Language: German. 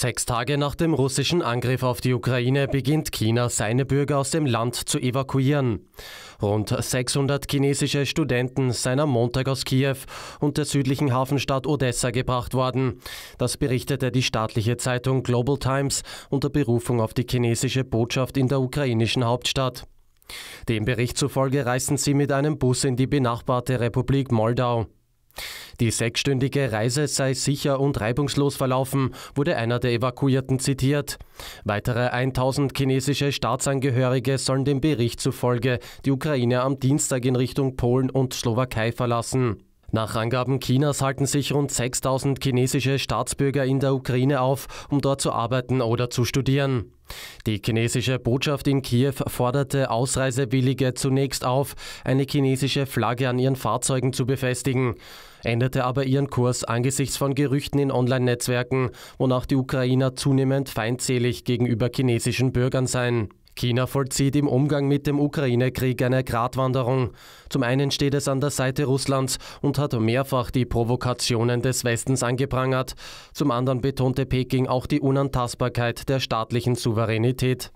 Sechs Tage nach dem russischen Angriff auf die Ukraine beginnt China, seine Bürger aus dem Land zu evakuieren. Rund 600 chinesische Studenten seien am Montag aus Kiew und der südlichen Hafenstadt Odessa gebracht worden. Das berichtete die staatliche Zeitung Global Times unter Berufung auf die chinesische Botschaft in der ukrainischen Hauptstadt. Dem Bericht zufolge reisten sie mit einem Bus in die benachbarte Republik Moldau. Die sechsstündige Reise sei sicher und reibungslos verlaufen, wurde einer der Evakuierten zitiert. Weitere 1000 chinesische Staatsangehörige sollen dem Bericht zufolge die Ukraine am Dienstag in Richtung Polen und Slowakei verlassen. Nach Angaben Chinas halten sich rund 6000 chinesische Staatsbürger in der Ukraine auf, um dort zu arbeiten oder zu studieren. Die chinesische Botschaft in Kiew forderte Ausreisewillige zunächst auf, eine chinesische Flagge an ihren Fahrzeugen zu befestigen, änderte aber ihren Kurs angesichts von Gerüchten in Online-Netzwerken, wonach die Ukrainer zunehmend feindselig gegenüber chinesischen Bürgern seien. China vollzieht im Umgang mit dem Ukraine-Krieg eine Gratwanderung. Zum einen steht es an der Seite Russlands und hat mehrfach die Provokationen des Westens angeprangert. Zum anderen betonte Peking auch die Unantastbarkeit der staatlichen Souveränität.